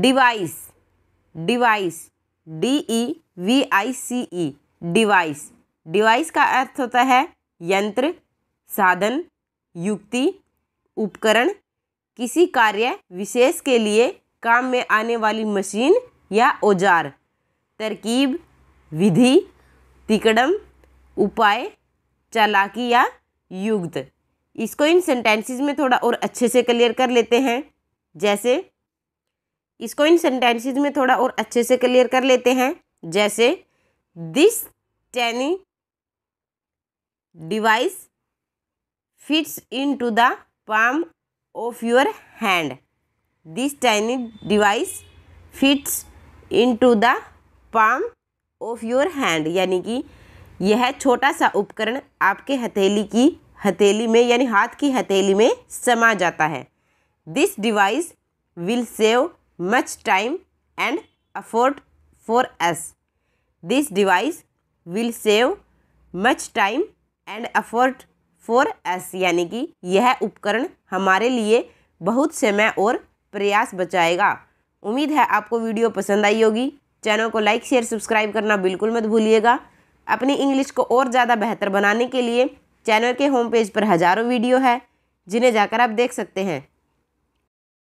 Device device D E V I C E device device का अर्थ होता है यंत्र साधन युक्ति उपकरण किसी कार्य विशेष के लिए काम में आने वाली मशीन या औजार तरकीब विधि तिकड़म उपाय चालाकी या युक्त इसको इन सेंटेंसेस में थोड़ा और अच्छे से क्लियर कर लेते हैं जैसे इसको इन सेंटेंसेज में थोड़ा और अच्छे से क्लियर कर लेते हैं जैसे this tiny device fits into the palm of your hand this tiny device fits into the palm of your hand यानी कि यह छोटा सा उपकरण आपके हथेली की हथेली में यानी हाथ की हथेली में समा जाता है this device will save much time and effort for us. This device will save much time and effort for us यानी कि यह उपकरण हमारे लिए बहुत समय और प्रयास बचाएगा उम्मीद है आपको वीडियो पसंद आई होगी चैनल को लाइक शेयर सब्सक्राइब करना बिल्कुल मत भूलिएगा अपनी इंग्लिश को और ज़्यादा बेहतर बनाने के लिए चैनल के होम पेज पर हज़ारों वीडियो है जिन्हें जाकर आप देख सकते हैं